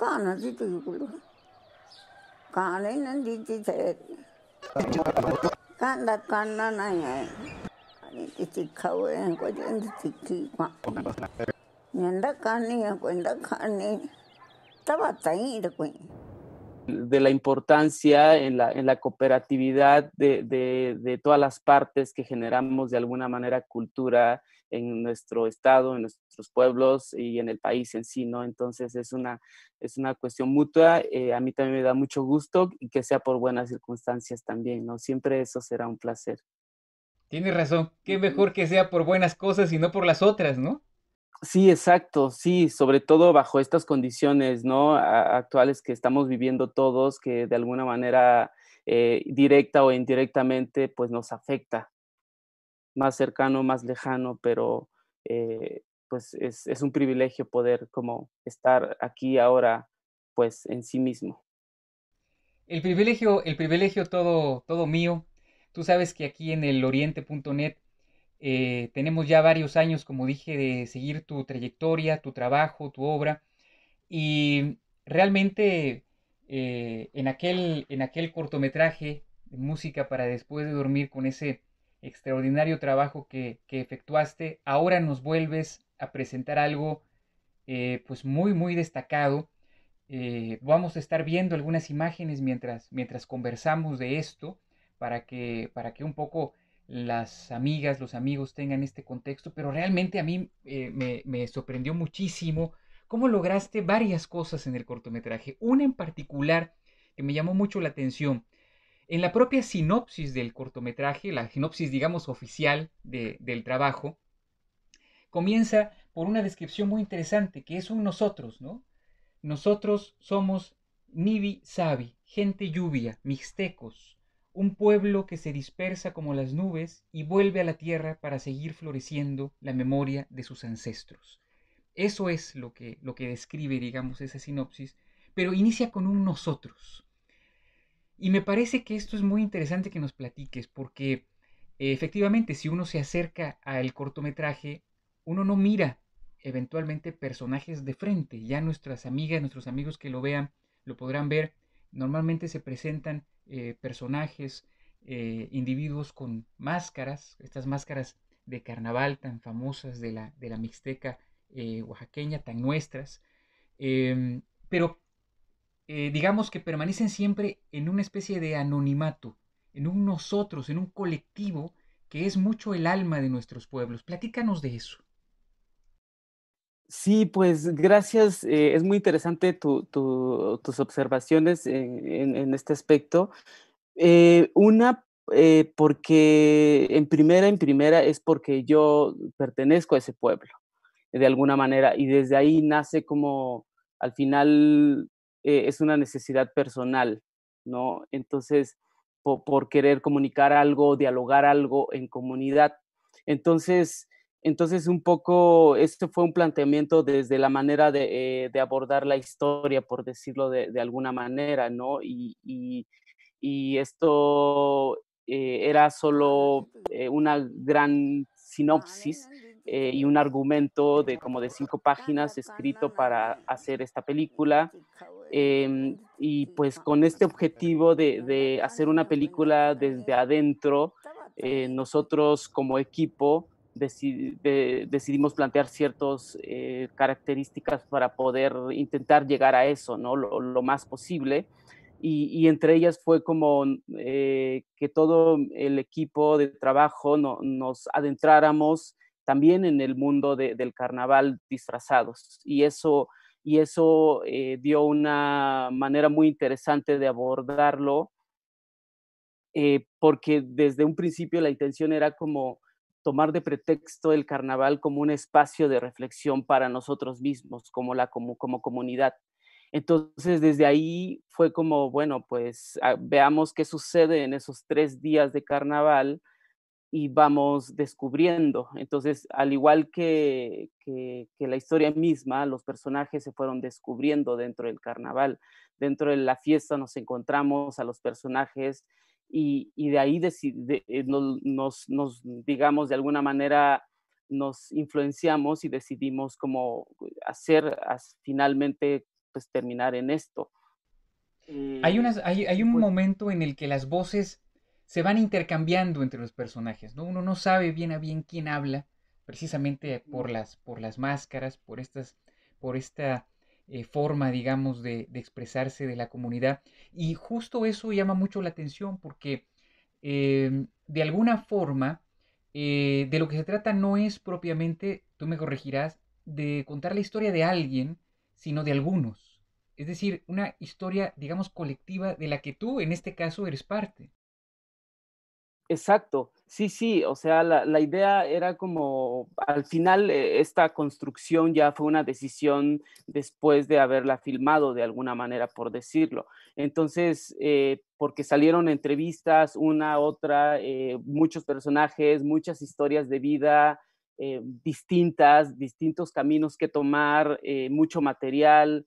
कान्हा तो इकडं कानही नंदीचीच आहेत कांदा कान्हा नाही आहे आणि ती तिखाऊ आहे कोणती तिखी यंदा कान्ही कोणता खाणी तवा ताई कोणी de la importancia en la, cooperatividad de, todas las partes que generamos de alguna manera cultura en nuestro estado, en nuestros pueblos y en el país en sí, ¿no? Entonces es una, es una cuestión mutua. Eh, a mí también me da mucho gusto y que sea por buenas circunstancias también, ¿no? Siempre eso será un placer. Tienes razón. Qué mejor que sea por buenas cosas y no por las otras, ¿no? Sí, exacto, sí, sobre todo bajo estas condiciones ¿no? actuales que estamos viviendo todos, que de alguna manera eh, directa o indirectamente pues nos afecta, más cercano, más lejano, pero eh, pues es, es, un privilegio poder como estar aquí ahora pues en sí mismo. El privilegio, el privilegio todo, todo mío. Tú sabes que aquí en el oriente.net eh, tenemos ya varios años, como dije, de seguir tu trayectoria, tu trabajo, tu obra. Y realmente eh, en, aquel, en aquel cortometraje, Música para después de dormir, con ese extraordinario trabajo que, efectuaste, ahora nos vuelves a presentar algo eh, pues muy, muy destacado. vamos a estar viendo algunas imágenes mientras, mientras conversamos de esto para que, para que un poco las amigas, los amigos tengan este contexto, pero realmente a mí eh, me, sorprendió muchísimo cómo lograste varias cosas en el cortometraje. Una en particular que me llamó mucho la atención. En la propia sinopsis del cortometraje, la sinopsis, digamos, oficial del trabajo, comienza por una descripción muy interesante, que es un nosotros, ¿no? Nosotros somos Nibi Sabi, gente lluvia, mixtecos, un pueblo que se dispersa como las nubes y vuelve a la tierra para seguir floreciendo la memoria de sus ancestros. Eso es lo que, lo que describe, digamos, esa sinopsis, pero inicia con un nosotros. Y me parece que esto es muy interesante que nos platiques, porque eh, efectivamente si uno se acerca al cortometraje, uno no mira eventualmente personajes de frente. Ya nuestras amigas, nuestros amigos que lo vean, lo podrán ver. Normalmente se presentan eh, personajes, eh, individuos con máscaras, estas máscaras de carnaval tan famosas de la, de la mixteca eh, oaxaqueña, tan nuestras, em, pero digamos que permanecen siempre en una especie de anonimato, en un nosotros, en un colectivo que es mucho el alma de nuestros pueblos. Platícanos de eso. Sí, pues gracias. Eh, es muy interesante tus observaciones en, este aspecto. Eh, una, eh, porque en primera, en primera es porque yo pertenezco a ese pueblo, de alguna manera, y desde ahí nace como, al final, es una necesidad personal, ¿no? Entonces, por querer comunicar algo, dialogar algo en comunidad. Entonces, entonces, un poco, este fue un planteamiento desde la manera de, eh, abordar la historia, por decirlo de, alguna manera, ¿no? Y, esto eh, era solo eh, una gran ah, sinopsis y un argumento de como de cinco páginas escrito para hacer esta película. y pues con este objetivo de hacer una película desde adentro, nosotros como equipo, decidimos plantear ciertas eh, características para poder intentar llegar a eso, ¿no? Lo, más posible. Y, entre ellas fue como eh, que todo el equipo de trabajo nos adentráramos también en el mundo del carnaval disfrazados. Y eso, y eso eh, dio una manera muy interesante de abordarlo, porque desde un principio la intención era como tomar de pretexto el carnaval como un espacio de reflexión para nosotros mismos, como, la, como, comunidad. Entonces, desde ahí fue como, bueno, pues ah, veamos qué sucede en esos tres días de carnaval y vamos descubriendo. Entonces, al igual que, que, que, la historia misma, los personajes se fueron descubriendo dentro del carnaval. Dentro de la fiesta nos encontramos a los personajes y, de ahí eh, nos, digamos, de alguna manera nos influenciamos y decidimos cómo hacer finalmente pues terminar en esto. Hay, eh, unas, hay, un pues momento en el que las voces se van intercambiando entre los personajes, ¿no? Uno no sabe bien a bien quién habla, precisamente por las, por las máscaras, por estas, por esta eh, forma, digamos, de, de, expresarse de la comunidad. Y justo eso llama mucho la atención porque em, de alguna forma eh, de lo que se trata no es propiamente, tú me corregirás, de contar la historia de alguien, sino de algunos. Es decir, una historia, digamos, colectiva de la que tú, en este caso, eres parte. Exacto, sí, sí, o sea, la, idea era como, al final eh, esta construcción ya fue una decisión después de haberla filmado de alguna manera, por decirlo. Entonces, eh, porque salieron entrevistas, una, otra, eh, muchos personajes, muchas historias de vida distintas, distintos caminos que tomar, mucho material,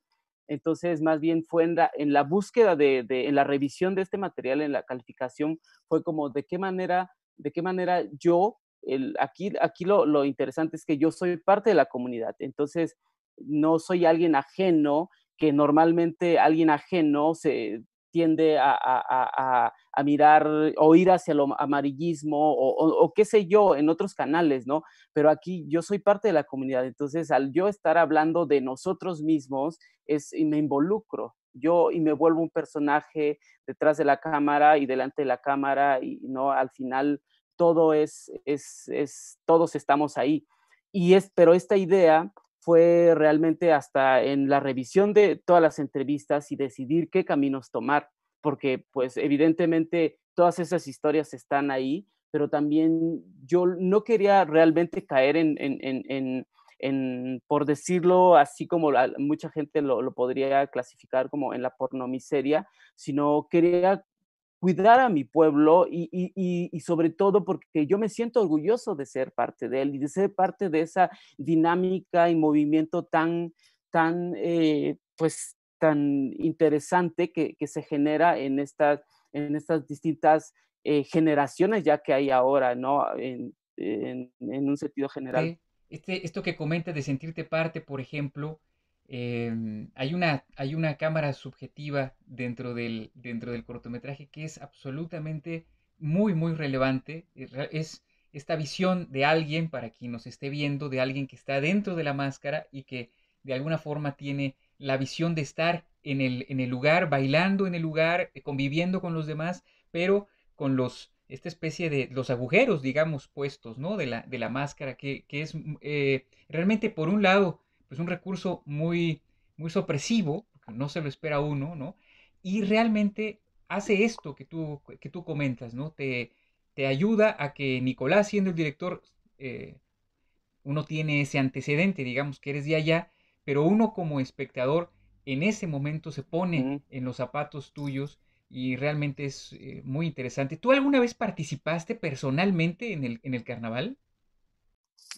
entonces, más bien fue en la, búsqueda de, de, en la revisión de este material, en la calificación, fue como de qué manera, de qué manera yo, el, aquí, aquí lo, lo interesante es que yo soy parte de la comunidad, entonces no soy alguien ajeno, que normalmente alguien ajeno se tiende a, mirar o ir hacia el amarillismo o, qué sé yo en otros canales, ¿no? Pero aquí yo soy parte de la comunidad, entonces al yo estar hablando de nosotros mismos, es, me involucro yo y me vuelvo un personaje detrás de la cámara y delante de la cámara y no al final todo es, es, es todos estamos ahí y es pero esta idea fue realmente hasta en la revisión de todas las entrevistas y decidir qué caminos tomar, porque pues evidentemente todas esas historias están ahí, pero también yo no quería realmente caer en, por decirlo así como mucha gente lo, lo, podría clasificar como en la pornomiseria, sino quería cuidar a mi pueblo y, sobre todo porque yo me siento orgulloso de ser parte de él y de ser parte de esa dinámica y movimiento tan, tan, eh, pues, tan interesante que, se genera en estas, en estas distintas eh, generaciones ya que hay ahora, ¿no? En, un sentido general. Este, esto que comenta de sentirte parte, por ejemplo, Em, hay, una, hay una cámara subjetiva dentro del, dentro del cortometraje que es absolutamente muy, muy relevante. Es esta visión de alguien, para quien nos esté viendo, de alguien que está dentro de la máscara y que de alguna forma tiene la visión de estar en el, en el lugar, bailando en el lugar, eh, conviviendo con los demás, pero con los esta especie de los agujeros, digamos, puestos, ¿no? De la, de la máscara, que, es eh, realmente, por un lado, pues un recurso muy, muy sorpresivo, no se lo espera uno, ¿no? Y realmente hace esto que tú, que tú comentas, ¿no? Te, te ayuda a que Nicolás, siendo el director, eh, uno tiene ese antecedente, digamos que eres de allá, pero uno como espectador en ese momento se pone en los zapatos tuyos y realmente es eh, muy interesante. ¿Tú alguna vez participaste personalmente en el, en el carnaval?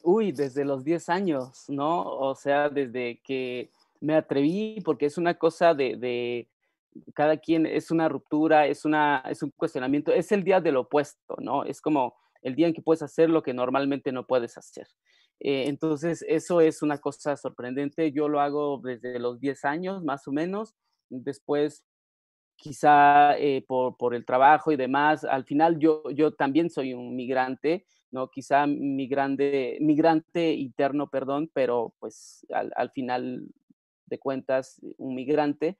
uy, desde los 10 años, ¿no? O sea, desde que me atreví, porque es una cosa de, cada quien, es una ruptura, es, una, es un cuestionamiento, es el día del opuesto, ¿no? Es como el día en que puedes hacer lo que normalmente no puedes hacer. Eh, entonces, eso es una cosa sorprendente. Yo lo hago desde los 10 años, más o menos. Después, quizá eh, por, el trabajo y demás, al final yo también soy un migrante ¿no? Quizá migrante, migrante interno, perdón, pero pues al, final de cuentas eh, un migrante.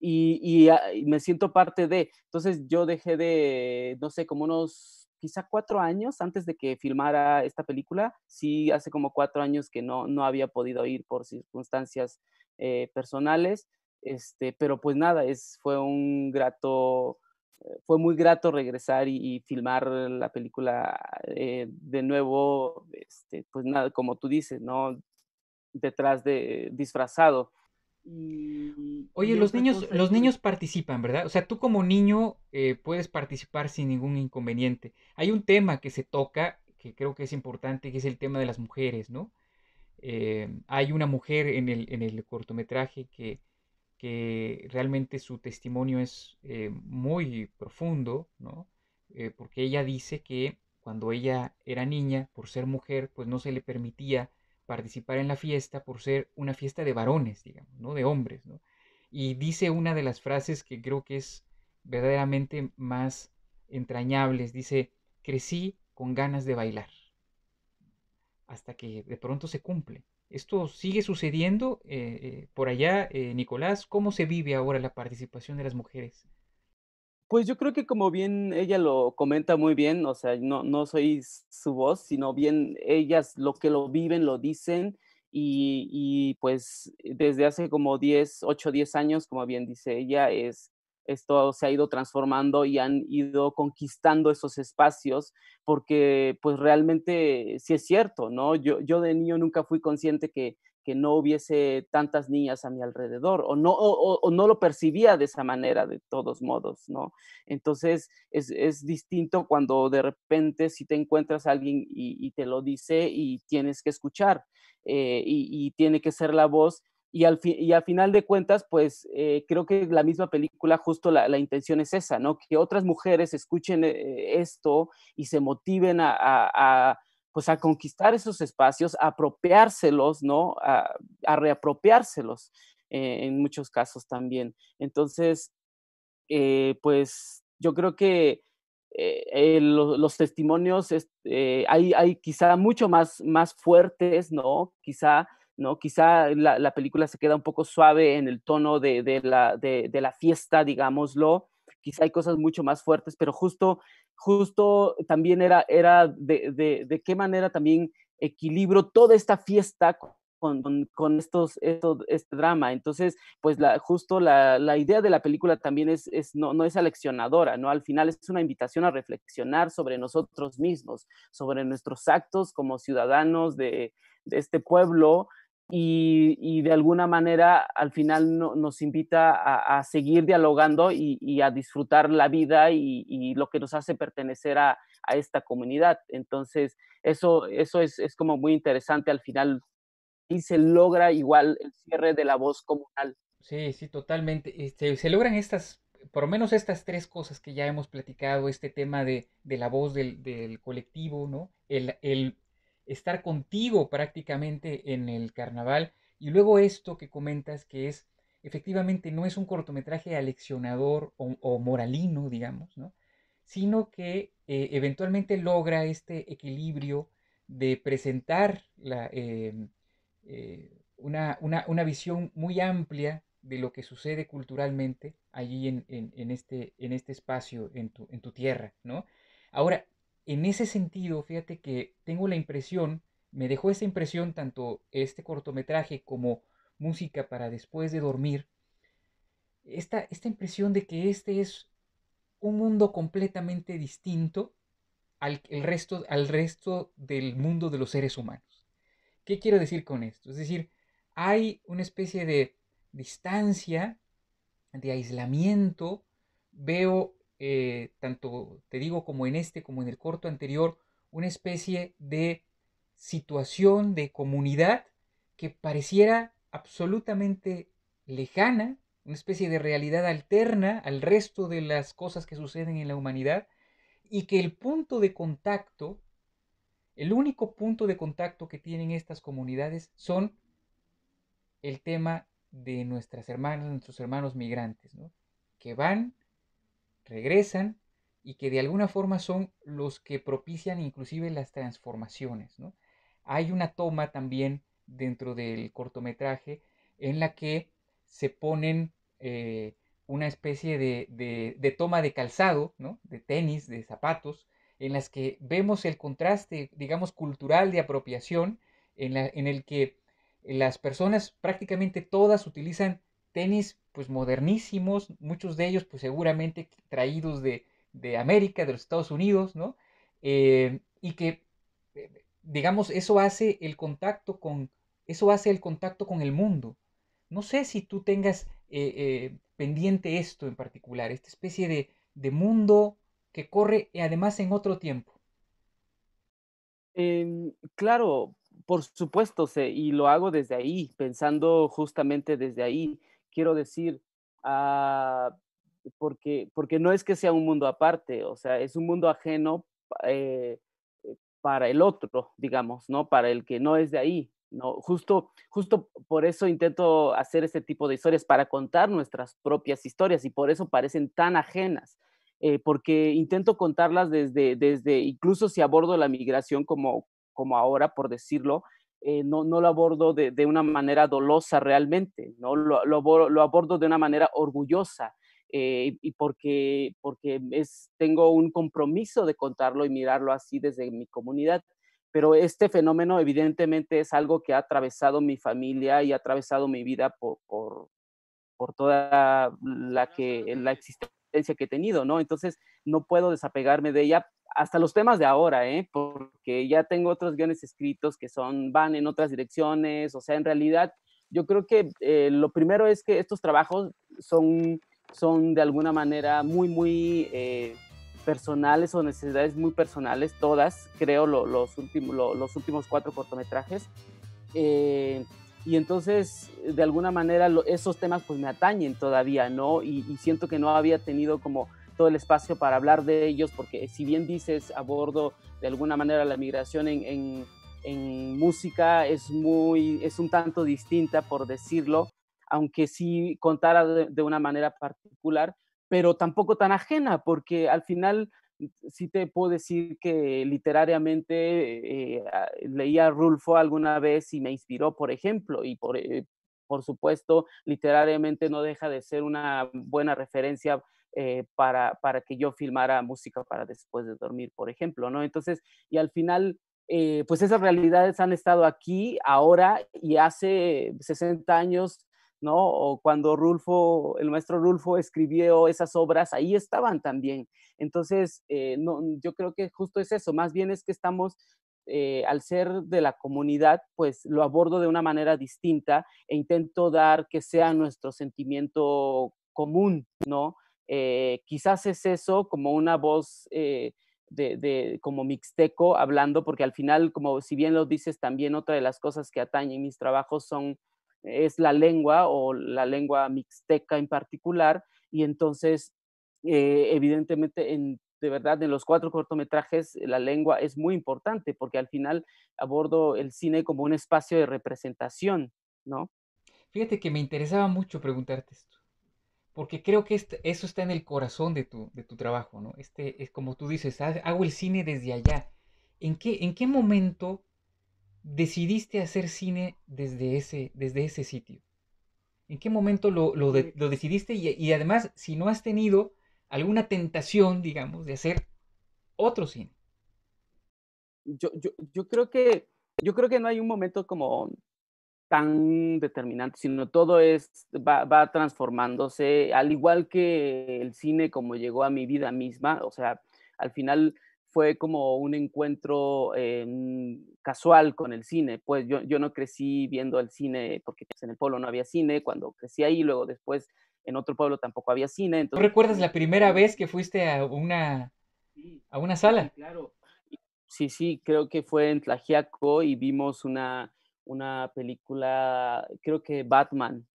Ah, y, me siento parte de, entonces yo dejé de, no sé, como unos quizá cuatro años antes de que filmara esta película, sí, hace como cuatro años que no, no había podido ir por circunstancias eh, personales, este, pero pues nada, es, fue un grato fue muy grato regresar y, filmar la película eh, de nuevo, este, pues nada, como tú dices, ¿no? Detrás de, disfrazado. Oye, los niños, los niños participan, ¿verdad? O sea, tú como niño eh, puedes participar sin ningún inconveniente. Hay un tema que se toca, que creo que es importante, que es el tema de las mujeres, ¿no? Eh, hay una mujer en el, en el cortometraje que, que realmente su testimonio es eh, muy profundo, eh, porque ella dice que cuando ella era niña, por ser mujer, pues no se le permitía participar en la fiesta por ser una fiesta de varones, digamos, ¿no? De hombres, Y dice una de las frases que creo que es verdaderamente más entrañables, dice, crecí con ganas de bailar, hasta que de pronto se cumple, ¿Esto sigue sucediendo eh, eh, por allá, eh, Nicolás? ¿Cómo se vive ahora la participación de las mujeres? Pues yo creo que como bien ella lo comenta muy bien, o sea, no, no soy su voz, sino bien ellas lo que lo viven, lo dicen y, y pues desde hace como 10, 8, 10 años, como bien dice ella, es esto se ha ido transformando y han ido conquistando esos espacios, porque pues realmente sí es cierto, ¿no? Yo, yo de niño nunca fui consciente que, que no hubiese tantas niñas a mi alrededor, o no, o, no lo percibía de esa manera, de todos modos, ¿no? Entonces es, distinto cuando de repente si te encuentras a alguien y, te lo dice y tienes que escuchar, eh, y tiene que ser la voz y al, y al final de cuentas, pues eh, creo que la misma película, justo la, intención es esa, ¿no? Que otras mujeres escuchen eh, esto y se motiven a, pues, a conquistar esos espacios, a apropiárselos, ¿no? A, reapropiárselos eh, en muchos casos también. Entonces, pues yo creo que los, testimonios este, hay, hay, quizá mucho más, más fuertes, ¿no? Quizá ¿no? Quizá la, película se queda un poco suave en el tono de, de, la, fiesta, digámoslo. Quizá hay cosas mucho más fuertes, pero justo, justo también era, era de, qué manera también equilibro toda esta fiesta con, estos, esto este drama. Entonces, pues la, justo la, idea de la película también es, no, es aleccionadora, ¿no? Al final es una invitación a reflexionar sobre nosotros mismos, sobre nuestros actos como ciudadanos de, de este pueblo y, de alguna manera al final nos invita a, seguir dialogando y, a disfrutar la vida y, lo que nos hace pertenecer a, esta comunidad. Entonces, eso, eso es, como muy interesante al final y se logra igual el cierre de la voz comunal. Sí, sí, totalmente. Este, se, logran estas, por lo menos estas tres cosas que ya hemos platicado, este tema de, la voz del, del colectivo, ¿no? El, el, estar contigo prácticamente en el carnaval. Y luego esto que comentas que es, efectivamente, no es un cortometraje aleccionador o, moralino, digamos, sino que eh, eventualmente logra este equilibrio de presentar la, eh, eh, una, visión muy amplia de lo que sucede culturalmente allí en, este, en este, espacio, en tu, tu tierra, ¿no? Ahora, en ese sentido, fíjate que tengo la impresión, me dejó esa impresión tanto este cortometraje como música para después de dormir, esta, esta impresión de que este es un mundo completamente distinto al, el resto, al resto del mundo de los seres humanos. ¿Qué quiero decir con esto? Es decir, hay una especie de distancia, de aislamiento, veo eh, tanto te digo como en este, como en el corto anterior, una especie de situación de comunidad que pareciera absolutamente lejana, una especie de realidad alterna al resto de las cosas que suceden en la humanidad, y que el punto de contacto, el único punto de contacto que tienen estas comunidades son el tema de nuestras hermanas, nuestros hermanos migrantes, que van regresan y que de alguna forma son los que propician inclusive las transformaciones. Hay una toma también dentro del cortometraje en la que se ponen eh, una especie de, toma de calzado, de tenis, de zapatos, en las que vemos el contraste, digamos, cultural de apropiación, en, en el que las personas prácticamente todas utilizan tenis pues modernísimos, muchos de ellos pues seguramente traídos de, América, de los Estados Unidos, ¿no? Eh, y que, eh, digamos, eso hace el contacto con, eso hace el contacto con el mundo. No sé si tú tengas eh, pendiente esto en particular, esta especie de, de mundo que corre además en otro tiempo. Em, claro, por supuesto, y lo hago desde ahí, pensando justamente desde ahí quiero decir, ah, porque, porque no es que sea un mundo aparte, o sea, es un mundo ajeno eh, eh, para el otro, digamos, ¿no? Para el que no es de ahí, ¿no? Justo, justo por eso intento hacer este tipo de historias, para contar nuestras propias historias y por eso parecen tan ajenas. Eh, porque intento contarlas desde, desde, incluso si abordo la migración como, como ahora, por decirlo, eh, no, lo abordo de, una manera dolosa realmente, ¿no? lo, abordo de una manera orgullosa eh, y porque, porque es, tengo un compromiso de contarlo y mirarlo así desde mi comunidad. Pero este fenómeno evidentemente es algo que ha atravesado mi familia y ha atravesado mi vida por, por, toda la, que, la existencia que he tenido, ¿no? Entonces no puedo desapegarme de ella hasta los temas de ahora, ¿eh? Porque ya tengo otros guiones escritos que son, van en otras direcciones, o sea, en realidad yo creo que eh, lo primero es que estos trabajos son, son de alguna manera muy, muy eh, personales o necesidades muy personales, todas, creo, los, últimos, los últimos cuatro cortometrajes. Eh, y entonces eh, de alguna manera esos temas pues me atañen todavía, ¿no? Y, siento que no había tenido como todo el espacio para hablar de ellos, porque si bien dices bordo, de alguna manera la migración en, música es muy, es un tanto distinta por decirlo, aunque sí contara de una manera particular, pero tampoco tan ajena, porque al final sí te puedo decir que literariamente eh, leía a Rulfo alguna vez y me inspiró, por ejemplo, y por, eh, supuesto, literariamente no deja de ser una buena referencia eh, para, que yo filmara música para después de dormir, por ejemplo, ¿no? Entonces, y al final, pues esas realidades han estado aquí ahora y hace 60 años o cuando Rulfo, el maestro Rulfo escribió esas obras, ahí estaban también. Entonces, eh, yo creo que justo es eso, más bien es que estamos eh, al ser de la comunidad, pues lo abordo de una manera distinta e intento dar que sea nuestro sentimiento común, ¿no? Eh, quizás es eso como una voz de, como mixteco hablando, porque al final, como si bien lo dices, también otra de las cosas que atañen mis trabajos son es la lengua o la lengua mixteca en particular. Y entonces, eh, evidentemente, en, de verdad, en los cuatro cortometrajes, la lengua es muy importante porque al final abordo el cine como un espacio de representación, ¿no? Fíjate que me interesaba mucho preguntarte esto, porque creo que este, eso está en el corazón de tu, de tu trabajo, ¿no? Este es como tú dices, hago el cine desde allá. ¿En qué, en qué momento decidiste hacer cine desde ese, desde ese sitio? ¿En qué momento lo, decidiste? Y, además, si no has tenido alguna tentación, digamos, de hacer otro cine. Yo, creo que, yo creo que no hay un momento como tan determinante, sino todo es, va, va transformándose, al igual que el cine como llegó a mi vida misma, o sea, al final fue como un encuentro eh, mm, casual con el cine. Pues yo, yo, no crecí viendo el cine porque pues, en el pueblo no había cine, cuando crecí ahí, luego después en otro pueblo tampoco había cine. Entonces... ¿Tú recuerdas pues, la primera vez que fuiste a una, a una sala? Sí, claro. Sí, sí, creo que fue en Tlajiaco y vimos una, una película, creo que Batman,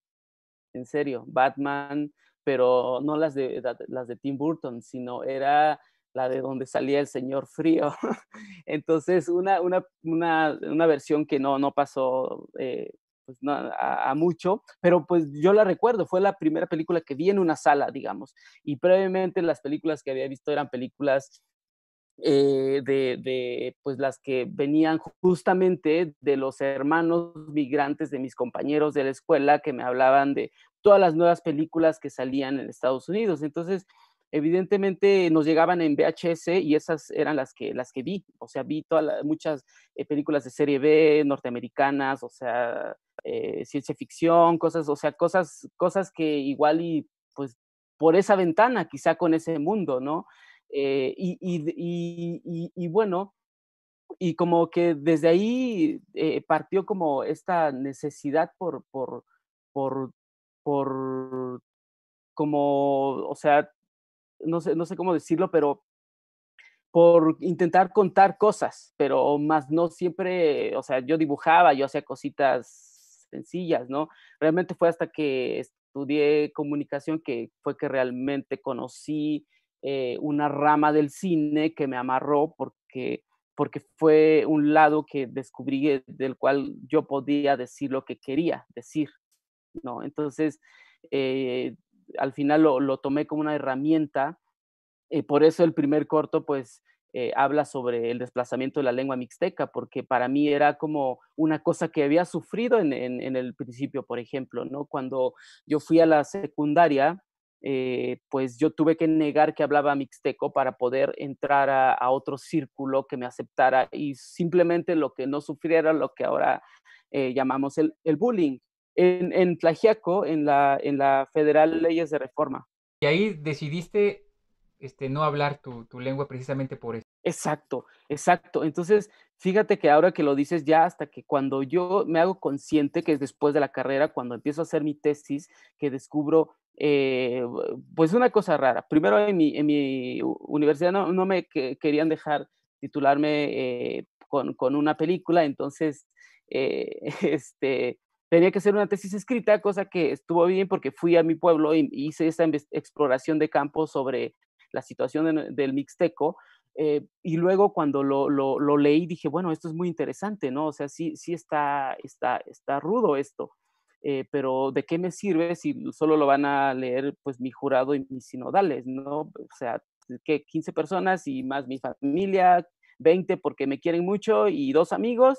en serio, Batman, pero no las de, las de Tim Burton, sino era la de donde salía el señor frío. Entonces, una, una, una, una versión que no, no pasó eh, pues, a, mucho, pero pues yo la recuerdo, fue la primera película que vi en una sala, digamos. Y previamente las películas que había visto eran películas eh, de, de, pues las que venían justamente de los hermanos migrantes de mis compañeros de la escuela que me hablaban de todas las nuevas películas que salían en Estados Unidos. Entonces, evidentemente nos llegaban en VHS y esas eran las que, las que vi. O sea, vi muchas eh, películas de serie B, norteamericanas, o sea, eh, ciencia ficción, cosas, o sea, cosas, cosas que igual y pues por esa ventana, quizá con ese mundo, ¿no? Eh, y, bueno, y como que desde ahí partió como esta necesidad por, por, por, por, como, o sea, no sé, no sé cómo decirlo, pero por intentar contar cosas, pero más no siempre, o sea, yo dibujaba, yo hacía cositas sencillas, ¿no? Realmente fue hasta que estudié comunicación que fue que realmente conocí eh, una rama del cine que me amarró porque, porque fue un lado que descubrí eh, del cual yo podía decir lo que quería decir, ¿no? Entonces, eh, al final lo, tomé como una herramienta. Eh, por eso el primer corto, pues, eh, habla sobre el desplazamiento de la lengua mixteca, porque para mí era como una cosa que había sufrido en, el principio, por ejemplo, ¿no? Cuando yo fui a la secundaria, eh, pues yo tuve que negar que hablaba mixteco para poder entrar a, otro círculo que me aceptara y simplemente lo que no sufriera lo que ahora eh, llamamos el, bullying, en, en en la, en la Federal Leyes de Reforma. Y ahí decidiste este, no hablar tu, tu lengua precisamente por eso. Exacto, exacto. Entonces, fíjate que ahora que lo dices ya, hasta que cuando yo me hago consciente, que es después de la carrera, cuando empiezo a hacer mi tesis, que descubro, eh, pues una cosa rara. Primero, en mi, en mi universidad no, me querían dejar titularme eh, con, una película, entonces, eh, este, tenía que hacer una tesis escrita, cosa que estuvo bien porque fui a mi pueblo e hice esta exploración de campo sobre la situación del Mixteco. Eh, y luego cuando lo, lo, leí dije, bueno, esto es muy interesante, ¿no? O sea, sí, sí está, está, está rudo esto, eh, pero ¿de qué me sirve si solo lo van a leer pues mi jurado y mis sinodales, ¿no? O sea, que 15 personas y más mi familia, 20 porque me quieren mucho y dos amigos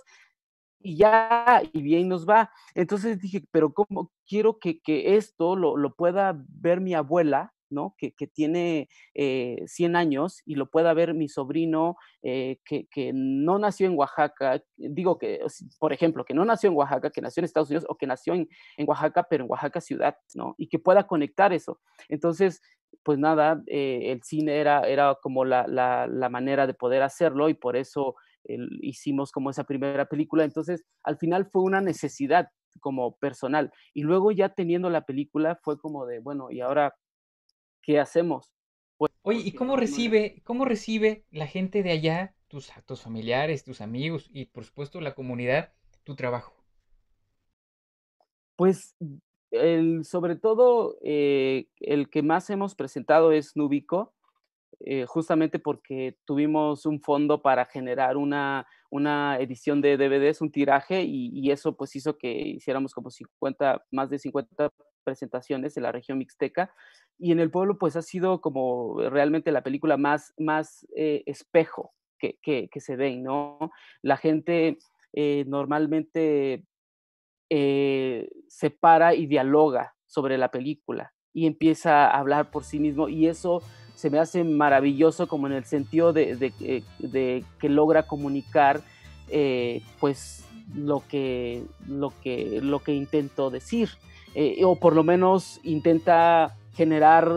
y ya, y bien nos va. Entonces dije, pero ¿cómo quiero que, que esto lo, pueda ver mi abuela? ¿no? Que, que tiene 100 eh, años y lo pueda ver mi sobrino eh, que, que, no nació en Oaxaca, digo que, por ejemplo, que no nació en Oaxaca, que nació en Estados Unidos o que nació en, en Oaxaca, pero en Oaxaca ciudad, ¿no? Y que pueda conectar eso. Entonces, pues nada, eh, el cine era, era como la, la, manera de poder hacerlo y por eso hicimos como esa primera película. Entonces, al final fue una necesidad como personal. Y luego ya teniendo la película fue como de, bueno, ¿y ahora qué hacemos? Oye, ¿y cómo recibe, cómo recibe la gente de allá, tus, familiares, tus amigos y por supuesto la comunidad, tu trabajo? Pues el, sobre todo eh, el que más hemos presentado es Nubico, eh, justamente porque tuvimos un fondo para generar una, una edición de DVDs, un tiraje, y, eso pues hizo que hiciéramos como 50, más de 50 presentaciones en la región mixteca. Y en el pueblo pues ha sido como realmente la película más, más eh, espejo que, que, se ve, ¿no? La gente eh, normalmente se para y dialoga sobre la película y empieza a hablar por sí mismo y eso se me hace maravilloso como en el sentido de, eh, que logra comunicar eh, pues lo que, lo que, lo que decir, eh, o por lo menos intenta generar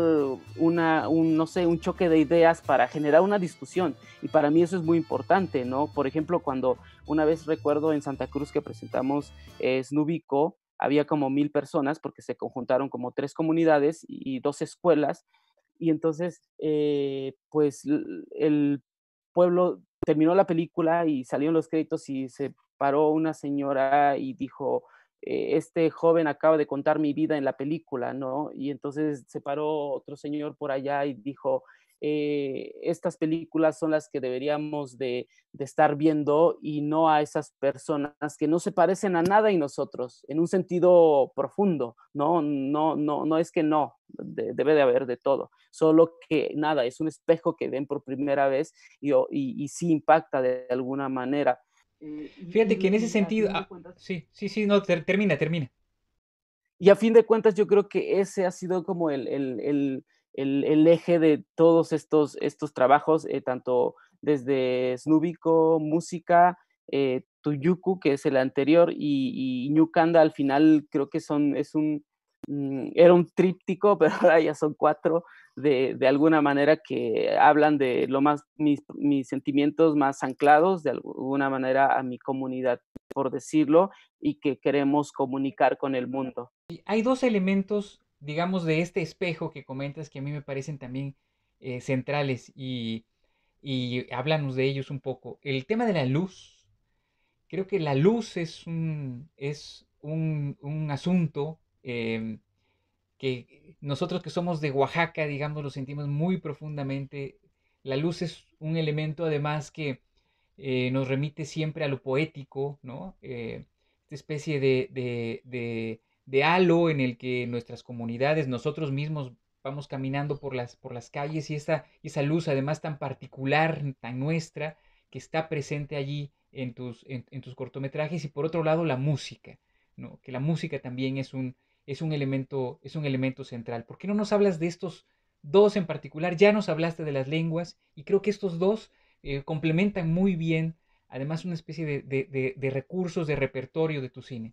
una, un, no sé, un choque de ideas para generar una discusión. Y para mí eso es muy importante, ¿no? Por ejemplo, cuando una vez recuerdo en Santa Cruz que presentamos Snubico, había como mil personas porque se conjuntaron como tres comunidades y dos escuelas y entonces, eh, pues el pueblo terminó la película y salieron los créditos y se paró una señora y dijo, eh, este joven acaba de contar mi vida en la película, ¿no? Y entonces se paró otro señor por allá y dijo, eh, estas películas son las que deberíamos de, estar viendo y no a esas personas que no se parecen a nada y nosotros, en un sentido profundo, no, no, no, no es que no, debe de haber de todo, solo que nada, es un espejo que ven por primera vez y, y, sí impacta de alguna manera. Eh, Fíjate que en ese sentido, ah, sí, sí, sí, no, termina, termina. Y a fin de cuentas yo creo que ese ha sido como el el, eje de todos estos, estos trabajos, eh, tanto desde Snúbico, música, eh, Tuyuku, que es el anterior, y, y al final creo que son, es un, mm, era un tríptico, pero ahora ya son cuatro, de, alguna manera que hablan de lo más, mis, mis, sentimientos más anclados, de alguna manera a mi comunidad, por decirlo, y que queremos comunicar con el mundo. Hay dos elementos digamos, de este espejo que comentas que a mí me parecen también eh, centrales y, háblanos de ellos un poco. El tema de la luz, creo que la luz es un, es un, asunto em, que nosotros que somos de Oaxaca, digamos, lo sentimos muy profundamente. La luz es un elemento además que eh, nos remite siempre a lo poético, ¿no? Eh, esta especie de de halo en el que nuestras comunidades, nosotros mismos vamos caminando por las, por las calles y esa, esa luz además tan particular, tan nuestra, que está presente allí en tus, en, tus cortometrajes y por otro lado la música, ¿no? que la música también es un, es, un elemento, es un elemento central. ¿Por qué no nos hablas de estos dos en particular? Ya nos hablaste de las lenguas y creo que estos dos eh, complementan muy bien además una especie de, de recursos, de repertorio de tu cine.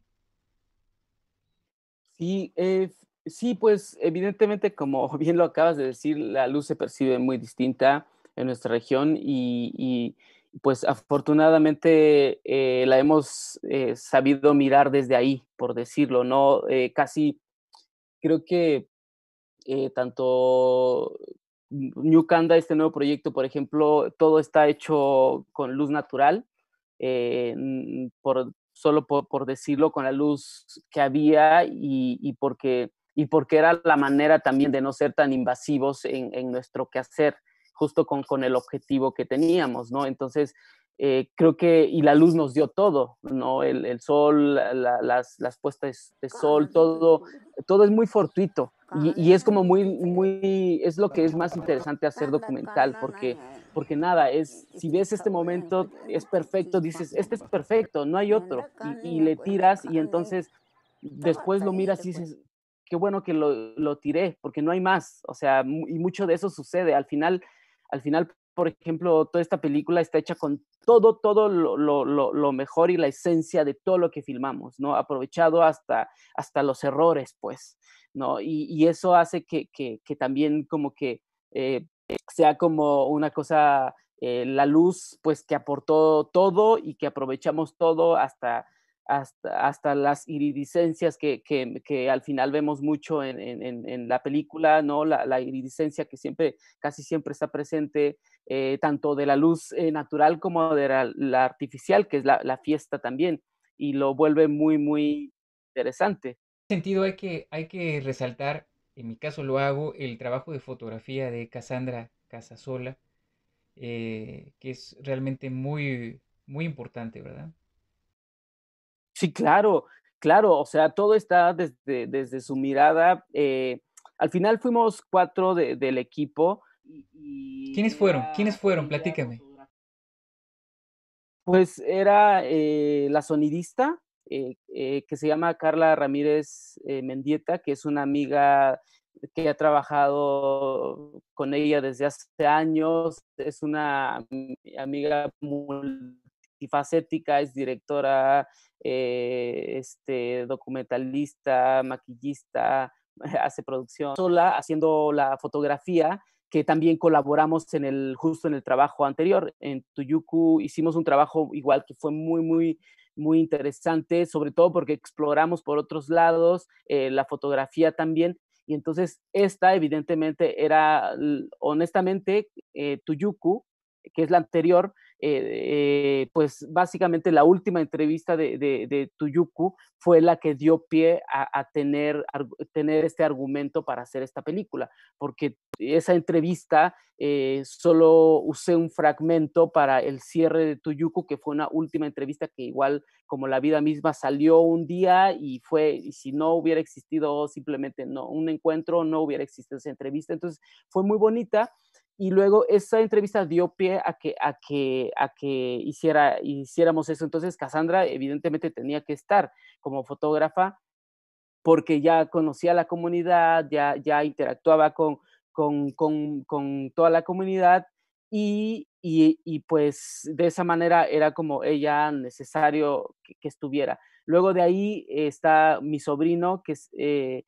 Sí, eh, sí, pues evidentemente, como bien lo acabas de decir, la luz se percibe muy distinta en nuestra región y, pues afortunadamente eh, la hemos eh, sabido mirar desde ahí, por decirlo, ¿no? casi creo que tanto New Canda, este nuevo proyecto, por ejemplo, todo está hecho con luz natural, por, solo por, decirlo, con la luz que había y, porque, y porque era la manera también de no ser tan invasivos en, nuestro quehacer, justo con, con el objetivo que teníamos, ¿no? Entonces, eh, creo que, y la luz nos dio todo, ¿no? El, el sol, las, las, puestas de ah, sol, todo, todo es muy fortuito, y, es como muy, muy, es lo que es más interesante hacer documental, porque, porque nada, es, si ves este momento, es perfecto, dices, este es perfecto, no hay otro, y, le tiras y entonces después lo miras y dices, qué bueno que lo, lo tiré, porque no hay más, o sea, y mucho de eso sucede, al final, al final por ejemplo, toda esta película está hecha con todo, todo lo, mejor y la esencia de todo lo que filmamos, ¿no? Aprovechado hasta, hasta los errores, pues, ¿no? Y, eso hace que, también como que eh, sea como una cosa, eh, la luz, pues, que aportó todo y que aprovechamos todo hasta, hasta, hasta las iridiscencias que, al final vemos mucho en, en, la película, ¿no? La, la, que siempre, casi siempre está presente, eh, tanto de la luz eh, natural como de la, artificial, que es la, fiesta también, y lo vuelve muy, muy interesante. En ese sentido, hay que, hay que resaltar, en mi caso lo hago, el trabajo de fotografía de Casandra Casasola, eh, que es realmente muy, muy importante, ¿verdad? Sí, claro, claro, o sea, todo está desde, desde su mirada. Eh, al final fuimos cuatro del equipo. ¿Quiénes fueron? ¿Quiénes fueron? Platícame. Pues era eh, la sonidista, eh, que se llama Carla Ramírez Mendieta, que es una amiga que ha trabajado con ella desde hace años, es una amiga muy multifacética, es directora, eh, este, documentalista, maquillista, hace producción sola, haciendo la fotografía, que también colaboramos en el, justo en el trabajo anterior. En Tuyuku hicimos un trabajo igual que fue muy, muy, muy interesante, sobre todo porque exploramos por otros lados eh, la fotografía también. Y entonces esta evidentemente era, honestamente, eh, Tuyuku, que es la anterior, eh, eh, pues básicamente la última entrevista de, Tuyuku fue la que dio pie a, tener, este argumento para hacer esta película, porque esa entrevista eh, solo usé un fragmento para el cierre de Tuyuku, que fue una última entrevista que igual como la vida misma salió un día y fue, y si no hubiera existido simplemente no, un encuentro, no hubiera existido esa entrevista. Entonces fue muy bonita y luego esa entrevista dio pie a que, a que, a que hiciera, hiciéramos eso. Entonces Cassandra evidentemente tenía que estar como fotógrafa porque ya conocía la comunidad, ya, ya interactuaba con, con, con, toda la comunidad y, y, y, pues de esa manera era como ella necesario que, estuviera. Luego de ahí eh, está mi sobrino que es... Eh,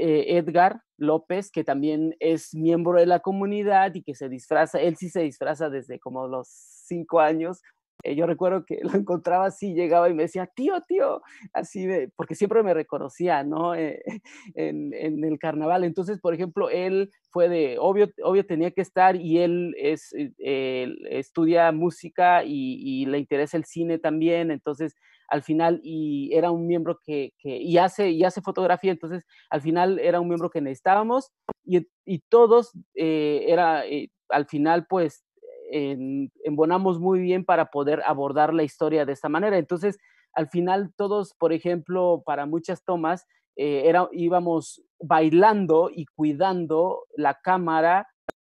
eh, Edgar López, que también es miembro de la comunidad y que se disfraza, él sí se disfraza desde como los cinco años. Eh, yo recuerdo que lo encontraba así, llegaba y me decía, tío, tío, así de, porque siempre me reconocía, ¿no? Eh, en, el carnaval. Entonces, por ejemplo, él fue de, obvio, obvio tenía que estar y él es, estudia música y le interesa el cine también. Entonces, al final y era un miembro que, y, hace, y hace fotografía, entonces al final era un miembro que necesitábamos y, y todos eh, era, eh, al final pues en, embonamos muy bien para poder abordar la historia de esta manera. Entonces al final todos, por ejemplo, para muchas tomas, eh, era, íbamos bailando y cuidando la cámara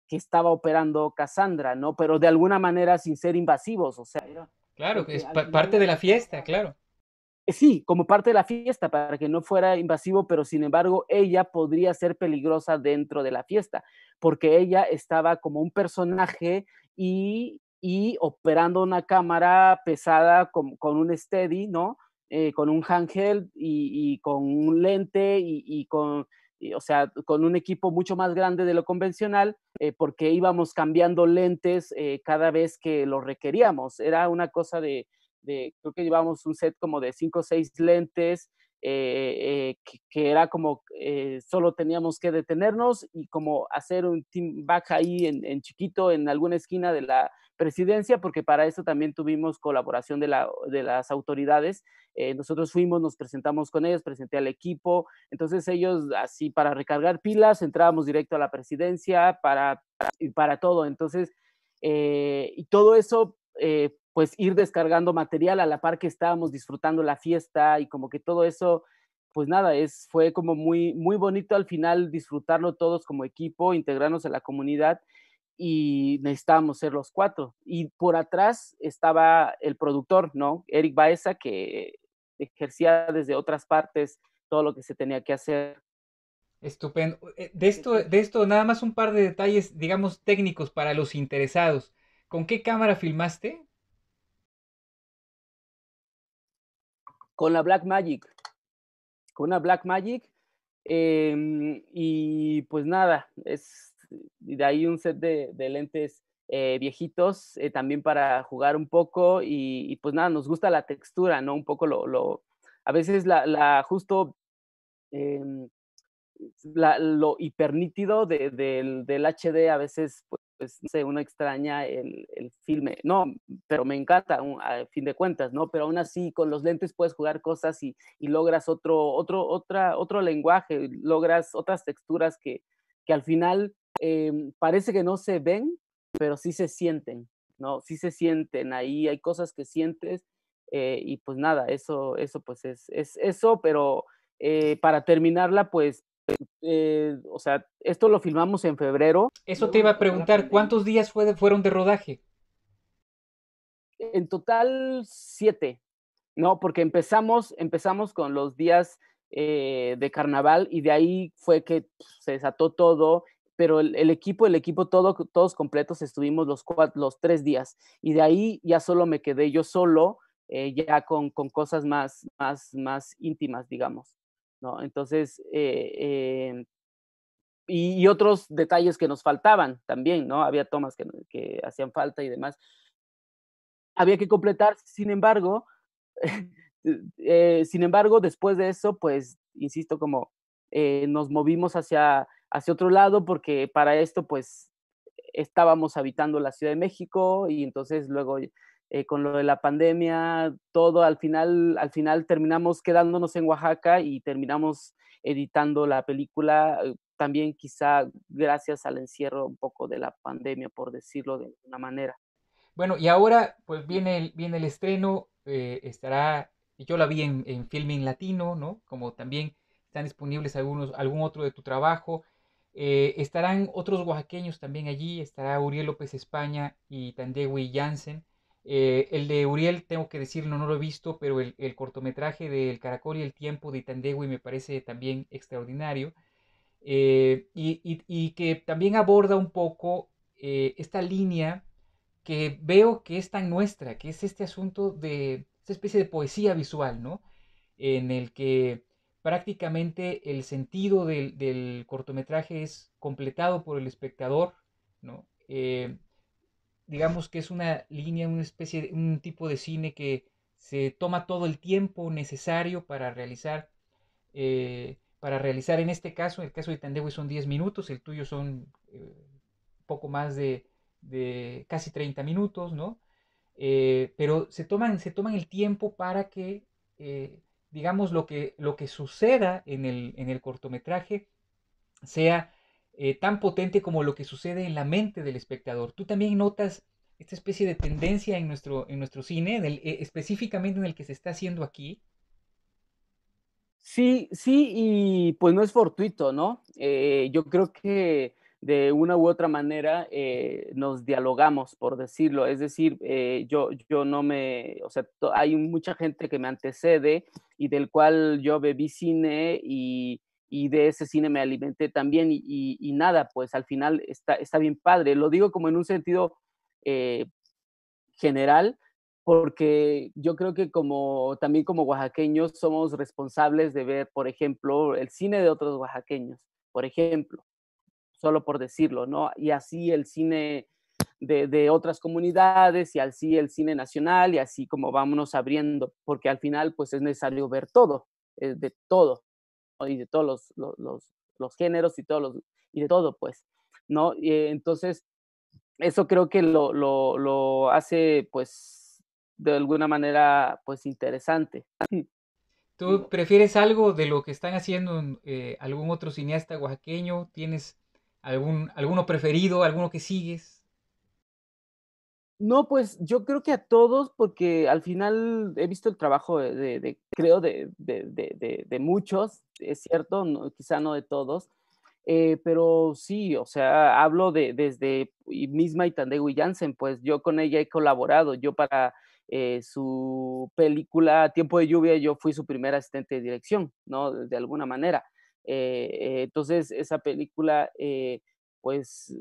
que estaba operando Cassandra, ¿no? Pero de alguna manera sin ser invasivos, o sea, Claro, que es parte de la fiesta, claro. Eh, sí, como parte de la fiesta, para que no fuera invasivo, pero sin embargo ella podría ser peligrosa dentro de la fiesta, porque ella estaba como un personaje y, y operando una cámara pesada con, con un steady, ¿no? Eh, con un handheld y, y, con un lente y con o sea, con un equipo mucho más grande de lo convencional, eh, porque íbamos cambiando lentes eh, cada vez que lo requeríamos. Era una cosa de, de creo que llevamos un set como de cinco o seis lentes, eh, eh, que, era como eh, solo teníamos que detenernos y como hacer un team back ahí en, chiquito en alguna esquina de la presidencia, porque para eso también tuvimos colaboración de, la, de las autoridades. nosotros fuimos, nos presentamos con ellos, presenté al equipo, entonces ellos así para recargar pilas entrábamos directo a la presidencia para, para, todo. Entonces, y todo eso pues ir descargando material a la par que estábamos disfrutando la fiesta y como que todo eso, pues nada, es, fue como muy, muy bonito al final disfrutarlo todos como equipo, integrarnos a la comunidad y necesitábamos ser los cuatro. Y por atrás estaba el productor, ¿no? Eric Baeza, que ejercía desde otras partes todo lo que se tenía que hacer. Estupendo. Eh, de esto, de esto, nada más un par de detalles, digamos, técnicos para los interesados. ¿Con qué cámara filmaste? con la Black Magic. Con la Black Magic. Em, y pues nada, es de ahí un set de, lentes eh, viejitos eh, también para jugar un poco. Y, pues nada, nos gusta la textura, ¿no? Un poco lo. a veces la, justo. Em, lo hipernítido del, del, HD a veces pues, pues, no sé, uno extraña el, filme, no, pero me encanta a fin de cuentas, ¿no? Pero aún así, con los lentes puedes jugar cosas y, logras otro, otro, otra, otro lenguaje, logras otras texturas que, que al final em, parece que no se ven, pero sí se sienten, ¿no? Sí se sienten, ahí hay cosas que sientes eh, y pues nada, eso, eso pues es, eso, pero eh, para terminarla, pues eh, o sea, esto lo filmamos en febrero. Eso te iba a preguntar, ¿cuántos días fueron de rodaje? En total, siete, ¿no? Porque empezamos, empezamos con los días eh, de carnaval y de ahí fue que se desató todo, pero el, equipo, el equipo todo, todos completos estuvimos los, tres días y de ahí ya solo me quedé yo solo, eh, ya con, con cosas más, más, más íntimas, digamos. Entonces, eh, em, y, otros detalles que nos faltaban también, ¿no? Había tomas que, hacían falta y demás. Había que completar, sin embargo, eh, eh, sin embargo, después de eso, pues, insisto, como nos movimos hacia, hacia otro lado porque para esto, pues, estábamos habitando la Ciudad de México y entonces luego eh, con lo de la pandemia, todo, al final, al final terminamos quedándonos en Oaxaca y terminamos editando la película, eh, también quizá gracias al encierro un poco de la pandemia, por decirlo de una manera. Bueno, y ahora pues viene el, viene el estreno, eh, estará, yo la vi en, en Filming Latino, ¿no? Como también están disponibles algunos, algún otro de tu trabajo. estarán otros oaxaqueños también allí, estará Uriel López España y Tandewi Jansen. Eh, el de Uriel, tengo que decirlo, no lo he visto, pero el, cortometraje de El Caracol y el Tiempo de Itandegui me parece también extraordinario. Eh, y, que también aborda un poco eh, esta línea que veo que es tan nuestra, que es este asunto de esta especie de poesía visual, ¿no? En el que prácticamente el sentido del, cortometraje es completado por el espectador, ¿no? digamos que es una línea, una especie, un tipo de cine que se toma todo el tiempo necesario para realizar, eh, para realizar en este caso, en el caso de Tandewi son 10 minutos, el tuyo son eh, poco más de, casi 30 minutos, ¿no? Eh, pero se toman, se toman el tiempo para que, digamos, lo que, lo que suceda el, en el cortometraje sea eh, tan potente como lo que sucede en la mente del espectador. Tú también notas esta especie de tendencia en nuestro, en nuestro cine, eh, específicamente en el que se está haciendo aquí. Sí, sí, y pues no es fortuito, ¿no? Eh, yo creo que de una u otra manera nos dialogamos, por decirlo. Es decir, yo, yo no me, o sea, hay mucha gente que me antecede y del cual yo bebí cine y, y de ese cine me alimenté también y, nada, pues al final está, bien padre. Lo digo como en un sentido eh, general, porque yo creo que como también como oaxaqueños somos responsables de ver, por ejemplo, el cine de otros oaxaqueños, por ejemplo, solo por decirlo, ¿no? Y así el cine de, otras comunidades y así el cine nacional y así como vámonos abriendo, porque al final pues es necesario ver todo, eh, de todo y de todos los, géneros y, todos los, y de todo, pues, ¿no? Y, eh, entonces, eso creo que lo, lo, hace, pues, de alguna manera, pues, interesante. ¿Tú prefieres algo de lo que están haciendo mm, eh, algún otro cineasta oaxaqueño? ¿Tienes algún, alguno preferido, alguno que sigues? No, pues yo creo que a todos, porque al final he visto el trabajo de, creo, de, muchos, es cierto, quizá no de todos, eh, pero sí, o sea, hablo de, desde misma Itandegui Jansen, pues yo con ella he colaborado, yo para eh, su película Tiempo de Lluvia, yo fui su primer asistente de dirección, ¿no? De alguna manera. Eh, entonces, esa película, pues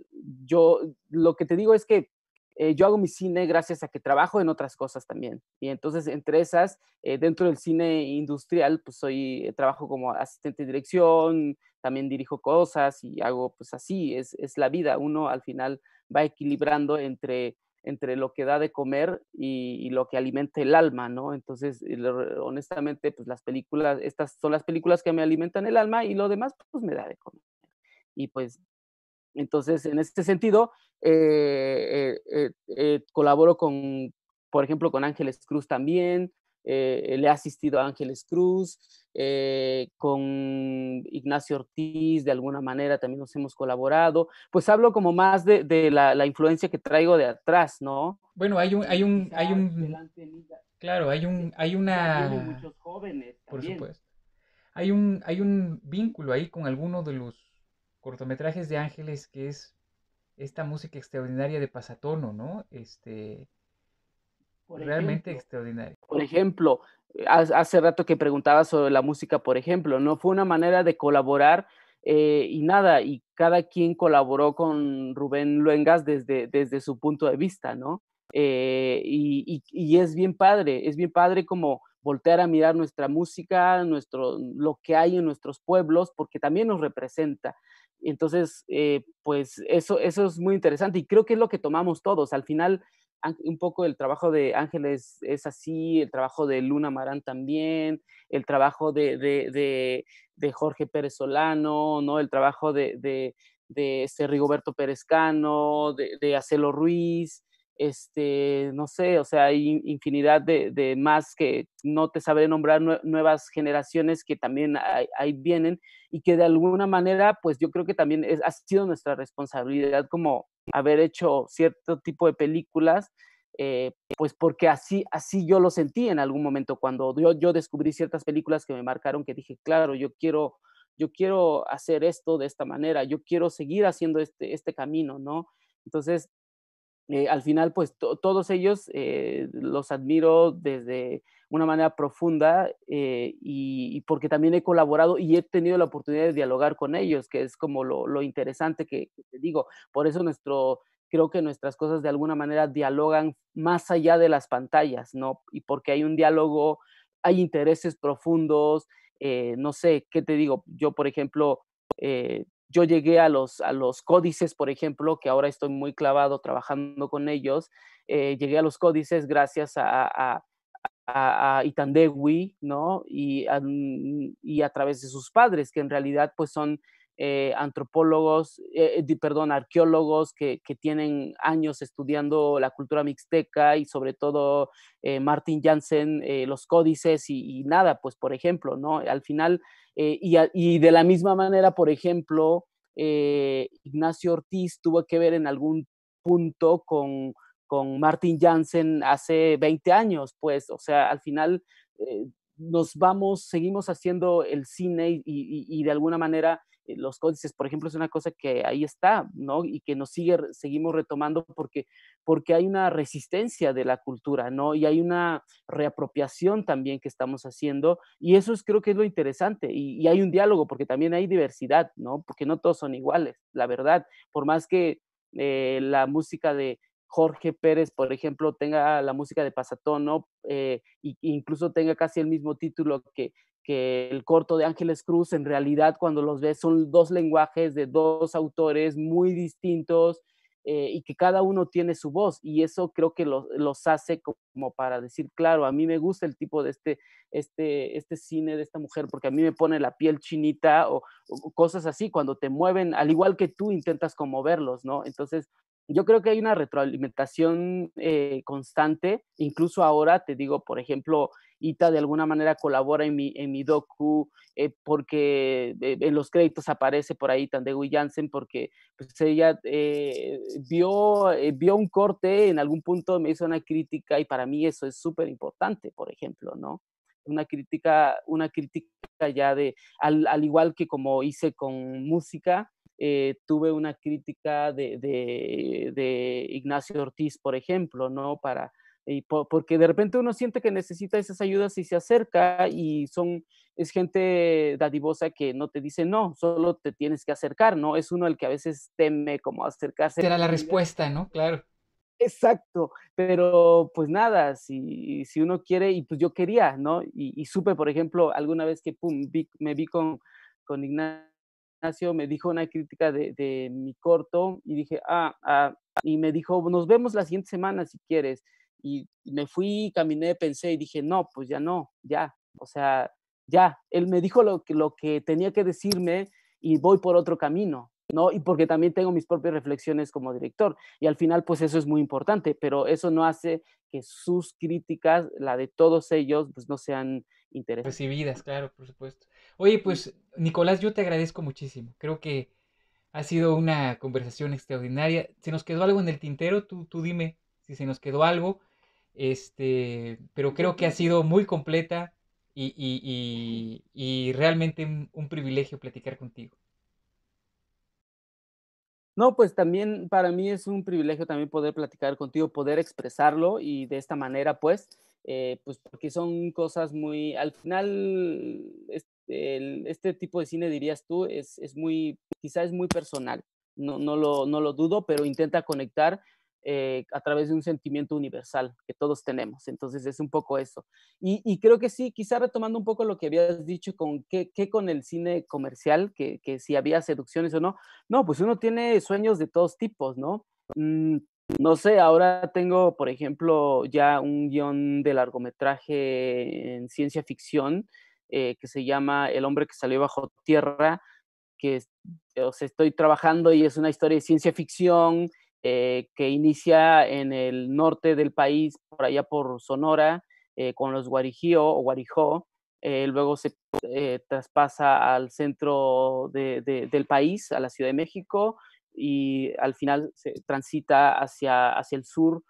yo, lo que te digo es que eh, yo hago mi cine gracias a que trabajo en otras cosas también. Y entonces, entre esas, eh, dentro del cine industrial, pues soy, trabajo como asistente de dirección, también dirijo cosas y hago, pues así, es, es la vida. Uno al final va equilibrando entre entre lo que da de comer y, y, lo que alimenta el alma, ¿no? Entonces, honestamente, pues las películas, estas son las películas que me alimentan el alma y lo demás, pues me da de comer. Y pues, entonces, en este sentido, eh, eh, eh, colaboro con, por ejemplo, con Ángeles Cruz también, le he asistido a Ángeles Cruz, con Ignacio Ortiz, de alguna manera también nos hemos colaborado, pues hablo como más de, la, influencia que traigo de atrás, ¿no? Bueno, hay un... Hay un, Claro, hay un, hay una. muchos jóvenes. Por supuesto. Hay un, hay un vínculo ahí con alguno de los cortometrajes de Ángeles que es esta música extraordinaria de pasatono, ¿no? Este, realmente extraordinaria. Por ejemplo, hace rato que preguntaba sobre la música, por ejemplo, ¿no? Fue una manera de colaborar eh, y nada, y cada quien colaboró con Rubén Luengas desde, desde su punto de vista, ¿no? Eh, y, es bien padre, es bien padre como voltear a mirar nuestra música, nuestro, lo que hay en nuestros pueblos, porque también nos representa. Entonces, eh, pues eso, eso es muy interesante y creo que es lo que tomamos todos. Al final, un poco el trabajo de Ángeles es así, el trabajo de Luna Marán también, el trabajo de, de, de, Jorge Pérez Solano, ¿no? el trabajo de, este Rigoberto Pérez Cano, de, Acelo Ruiz, este, no sé, o sea, hay infinidad de, de más que no te sabré nombrar nuevas generaciones que también ahí vienen y que de alguna manera, pues yo creo que también es, ha sido nuestra responsabilidad como haber hecho cierto tipo de películas, eh, pues porque así, así yo lo sentí en algún momento, cuando yo, yo descubrí ciertas películas que me marcaron, que dije, claro, yo quiero, yo quiero hacer esto de esta manera, yo quiero seguir haciendo este, este camino, ¿no? Entonces, eh, al final, pues todos ellos eh, los admiro desde una manera profunda eh, y, porque también he colaborado y he tenido la oportunidad de dialogar con ellos, que es como lo, interesante que, te digo. Por eso nuestro, creo que nuestras cosas de alguna manera dialogan más allá de las pantallas, ¿no? Y porque hay un diálogo, hay intereses profundos, no sé, ¿qué te digo? Yo, por ejemplo, yo llegué a los, a los códices, por ejemplo, que ahora estoy muy clavado trabajando con ellos, eh, llegué a los códices gracias a, a, a Itandewi, ¿no? Y, a, través de sus padres, que en realidad pues son eh, antropólogos, eh, perdón, arqueólogos que, tienen años estudiando la cultura mixteca y sobre todo eh, Martin Jansen, los códices y, nada, pues por ejemplo, ¿no? Al final, y, de la misma manera, por ejemplo, Ignacio Ortiz tuvo que ver en algún punto con, con Martin Jansen hace 20 años, pues, o sea, al final nos vamos, seguimos haciendo el cine y de alguna manera eh, los códices, por ejemplo, es una cosa que ahí está, ¿no? Y que nos sigue, seguimos retomando porque, porque hay una resistencia de la cultura, ¿no? Y hay una reapropiación también que estamos haciendo y eso es, creo que es lo interesante y, hay un diálogo porque también hay diversidad, ¿no? Porque no todos son iguales, la verdad, por más que eh, la música de Jorge Pérez, por ejemplo, tenga la música de Pasatón, eh, e incluso tenga casi el mismo título que, que el corto de Ángeles Cruz, en realidad cuando los ves son dos lenguajes de dos autores muy distintos eh, y que cada uno tiene su voz y eso creo que los hace como para decir, claro, a mí me gusta el tipo de este, este, este cine de esta mujer porque a mí me pone la piel chinita o, o cosas así, cuando te mueven, al igual que tú intentas conmoverlos, ¿no? Entonces yo creo que hay una retroalimentación eh, constante, incluso ahora, te digo, por ejemplo, Ita de alguna manera colabora en mi, en mi docu, eh, porque eh, en los créditos aparece por ahí Tandegu Jansen, porque pues, ella vio, vio un corte, en algún punto me hizo una crítica y para mí eso es súper importante, por ejemplo, ¿no? Una crítica, una crítica ya de, al, al igual que como hice con música, eh, tuve una crítica de, Ignacio Ortiz, por ejemplo, ¿no? Para, porque de repente uno siente que necesita esas ayudas y se acerca y son, es gente dadivosa que no te dice no, solo te tienes que acercar, ¿no? Es uno el que a veces teme como acercarse. Era la respuesta, ¿no? Claro. Exacto, pero pues nada, si, uno quiere, y pues yo quería, ¿no? Y, supe, por ejemplo, alguna vez que pum, me vi con, con Ignacio me dijo una crítica de, mi corto y dije, ah, ah, y me dijo, nos vemos la siguiente semana si quieres. Y me fui, caminé, pensé y dije, no, pues ya no, ya, o sea, ya, él me dijo lo que, lo que tenía que decirme y voy por otro camino, ¿no? Y porque también tengo mis propias reflexiones como director. Y al final, pues eso es muy importante, pero eso no hace que sus críticas, la de todos ellos, pues no sean interesantes. Recibidas, claro, por supuesto. Oye, pues Nicolás, yo te agradezco muchísimo. Creo que ha sido una conversación extraordinaria. ¿Se nos quedó algo en el tintero? Tú, dime si se nos quedó algo. Este, pero creo que ha sido muy completa y, realmente un, privilegio platicar contigo. No, pues también para mí es un privilegio también poder platicar contigo, poder expresarlo y de esta manera, pues, eh, pues porque son cosas muy, al final, es, este tipo de cine, dirías tú, es, es muy, quizás es muy personal, no, no, lo, no lo dudo, pero intenta conectar eh, a través de un sentimiento universal que todos tenemos. Entonces es un poco eso. Y, y creo que sí, quizá retomando un poco lo que habías dicho con qué, qué con el cine comercial, que, que, si había seducciones o no. No, pues uno tiene sueños de todos tipos, ¿no? Mm, no sé, ahora tengo, por ejemplo, ya un guión de largometraje en ciencia ficción eh, que se llama El hombre que salió bajo tierra, que os estoy trabajando y es una historia de ciencia ficción eh, que inicia en el norte del país, por allá por Sonora, eh, con los Guarijío o Guarijó. luego se traspasa al centro del país, a la Ciudad de México, y al final se transita hacia, el sur,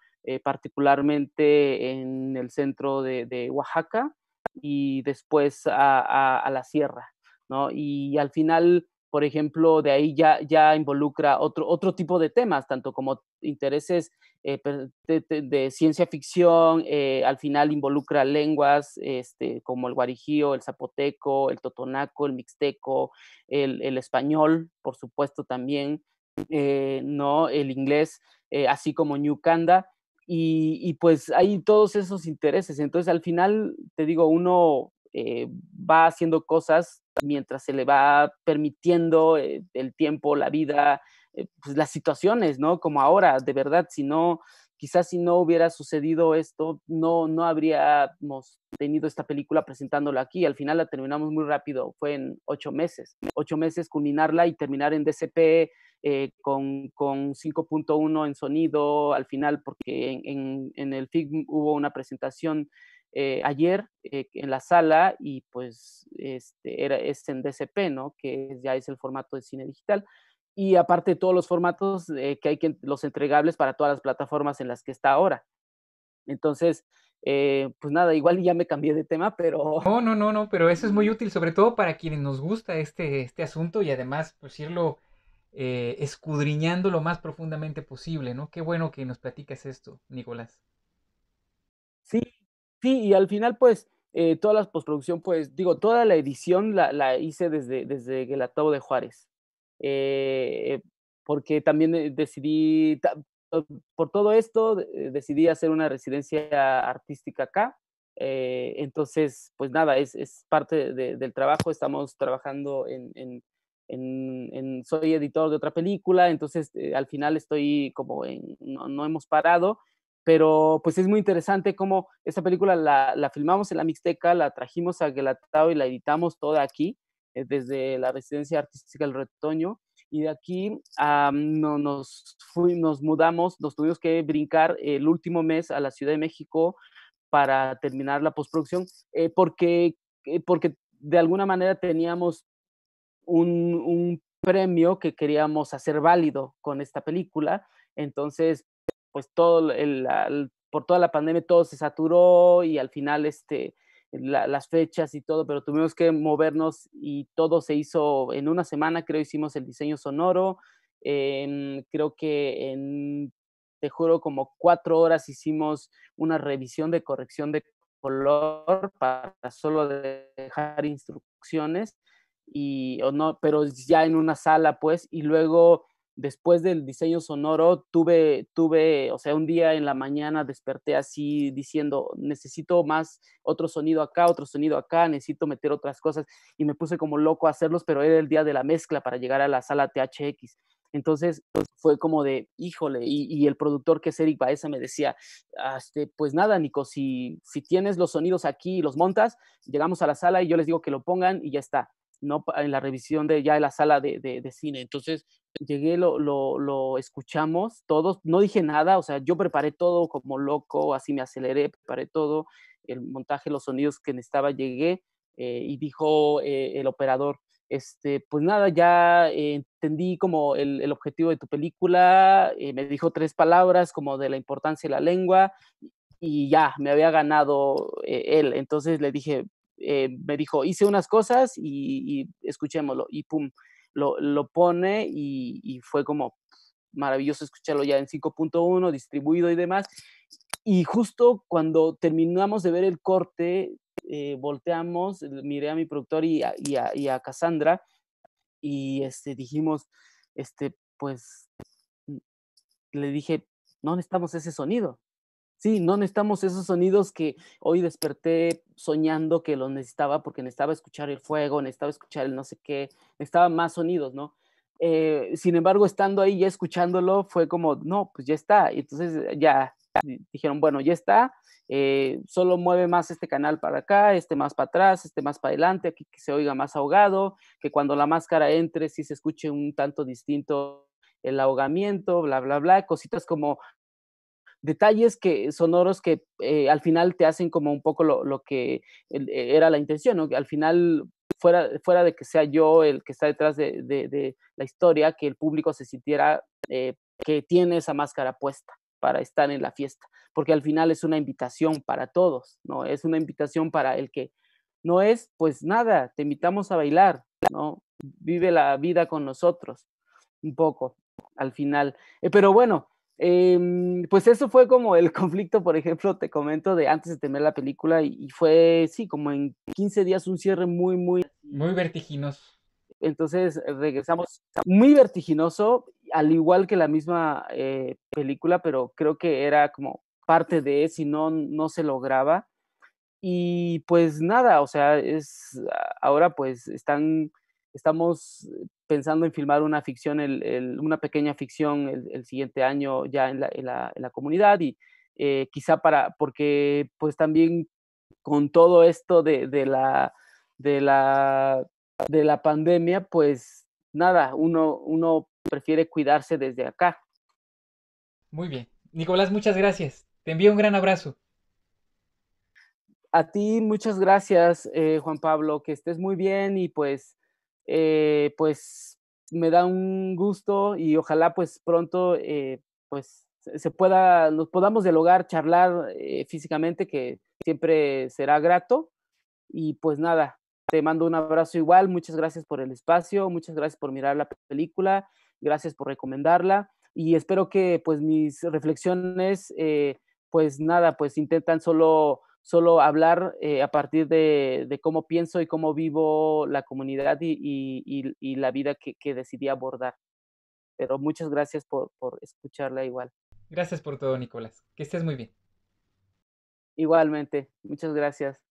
particularmente en el centro de Oaxaca y después a, la sierra, ¿no? Y al final, por ejemplo, de ahí ya, involucra otro, tipo de temas, tanto como intereses eh, de, ciencia ficción, eh, al final involucra lenguas este, como el guarijío, el zapoteco, el totonaco, el mixteco, el, español, por supuesto también, eh, ¿no? El inglés, así como New y, y, pues hay todos esos intereses. Entonces al final, te digo, uno eh, va haciendo cosas mientras se le va permitiendo eh, el tiempo, la vida, eh, pues las situaciones, ¿no? Como ahora, de verdad, si no, quizás si no hubiera sucedido esto, no, no habríamos tenido esta película presentándola aquí. Al final la terminamos muy rápido, fue en ocho meses. Ocho meses culminarla y terminar en DCP eh, con, con 5.1 en sonido al final, porque en, en, el film hubo una presentación eh, ayer eh, en la sala y pues este, era, es en DCP, ¿no? Que ya es el formato de cine digital. Y aparte todos los formatos que hay que, los entregables para todas las plataformas en las que está ahora. Entonces, pues nada, igual ya me cambié de tema, pero... No, no, no, no, pero eso es muy útil, sobre todo para quienes nos gusta este, este asunto y además, por pues, decirlo... Eh, escudriñando lo más profundamente posible, ¿no? Qué bueno que nos platicas esto, Nicolás. Sí, sí, y al final, pues, eh, toda la postproducción, pues, digo, toda la edición la, hice desde, desde el atado de Juárez. Eh, porque también decidí, por todo esto, decidí hacer una residencia artística acá. entonces, pues nada, es, parte del trabajo. Estamos trabajando en, en, soy editor de otra película, entonces eh, al final estoy como no, hemos parado, pero pues es muy interesante cómo esta película la, filmamos en la Mixteca, la trajimos a Guelatao y la editamos toda aquí, eh, desde la residencia artística El Retoño, y de aquí ah, no, nos, nos mudamos, nos tuvimos que brincar el último mes a la Ciudad de México para terminar la postproducción, eh, porque, porque de alguna manera teníamos un, premio que queríamos hacer válido con esta película. Entonces, pues todo por toda la pandemia todo se saturó y al final este, las fechas y todo, pero tuvimos que movernos y todo se hizo en una semana, creo hicimos el diseño sonoro, creo que en, te juro, como cuatro horas hicimos una revisión de corrección de color para solo dejar instrucciones y, o no, pero ya en una sala, pues, y luego después del diseño sonoro tuve, tuve, o sea, un día en la mañana desperté así diciendo, necesito más, otro sonido acá, otro sonido acá, necesito meter otras cosas y me puse como loco a hacerlos, pero era el día de la mezcla para llegar a la sala THX. Entonces pues, fue como de, híjole, y, el productor que es Eric Baeza me decía, ah, este, pues nada, Nico, si, si tienes los sonidos aquí y los montas, llegamos a la sala y yo les digo que lo pongan y ya está. En la revisión de ya de la sala de, cine. Entonces llegué, lo, escuchamos todos, no dije nada, o sea, yo preparé todo como loco, así me aceleré, preparé todo, el montaje, los sonidos que necesitaba, llegué eh, y dijo eh, el operador, este, pues nada, ya eh, entendí como el, el, objetivo de tu película, me dijo tres palabras como de la importancia de la lengua y ya, me había ganado él. Entonces le dije, eh, me dijo, hice unas cosas y, escuchémoslo. Y pum, lo, pone y, fue como maravilloso escucharlo ya en 5.1, distribuido y demás. Y justo cuando terminamos de ver el corte, eh, volteamos, miré a mi productor y a, y y Cassandra y este, dijimos, este, pues, le dije, no necesitamos ese sonido. Sí, no necesitamos esos sonidos que hoy desperté soñando que los necesitaba porque necesitaba escuchar el fuego, necesitaba escuchar el no sé qué, necesitaba más sonidos, ¿no? Eh, sin embargo, estando ahí ya escuchándolo, fue como, no, pues ya está. Y entonces eh, ya dijeron, bueno, ya está, eh, solo mueve más este canal para acá, este más para atrás, este más para adelante, aquí que se oiga más ahogado, que cuando la máscara entre sí se escuche un tanto distinto el ahogamiento, bla, bla, bla, cositas como detalles que, sonoros que eh, al final te hacen como un poco lo, que e, era la intención, ¿no? Al final Fuera, fuera, de que sea yo el que está detrás de, de, la historia, que el público se sintiera eh, que tiene esa máscara puesta para estar en la fiesta, porque al final es una invitación para todos, ¿no? Es una invitación para el que no es, pues nada, te invitamos a bailar, ¿no? Vive la vida con nosotros, un poco, al final. Eh, pero bueno, Em, pues eso fue como el conflicto, por ejemplo, te comento de antes de tener la película y, fue, sí, como en 15 días un cierre muy, muy... Muy vertiginoso. Entonces regresamos muy vertiginoso, al igual que la misma eh, película, pero creo que era como parte de, si no, no se lograba. Y pues nada, o sea, es ahora pues están Estamos eh, pensando en filmar una ficción, el, una pequeña ficción el, el, siguiente año ya en la, en la, en la comunidad y eh, quizá para, porque pues también con todo esto de, de, la, de, la, de la pandemia, pues nada, uno, uno prefiere cuidarse desde acá. Muy bien. Nicolás, muchas gracias. Te envío un gran abrazo. A ti muchas gracias, eh, Juan Pablo, que estés muy bien y pues eh, pues me da un gusto y ojalá pues pronto eh, pues se pueda, nos podamos hogar charlar eh, físicamente, que siempre será grato. Y pues nada, te mando un abrazo igual, muchas gracias por el espacio, muchas gracias por mirar la película, gracias por recomendarla y espero que pues mis reflexiones, pues nada, pues intentan solo solo hablar eh, a partir de, de, cómo pienso y cómo vivo la comunidad y, y, y, la vida que, decidí abordar. Pero muchas gracias por, por escucharla igual. Gracias por todo, Nicolás. Que estés muy bien. Igualmente, muchas gracias.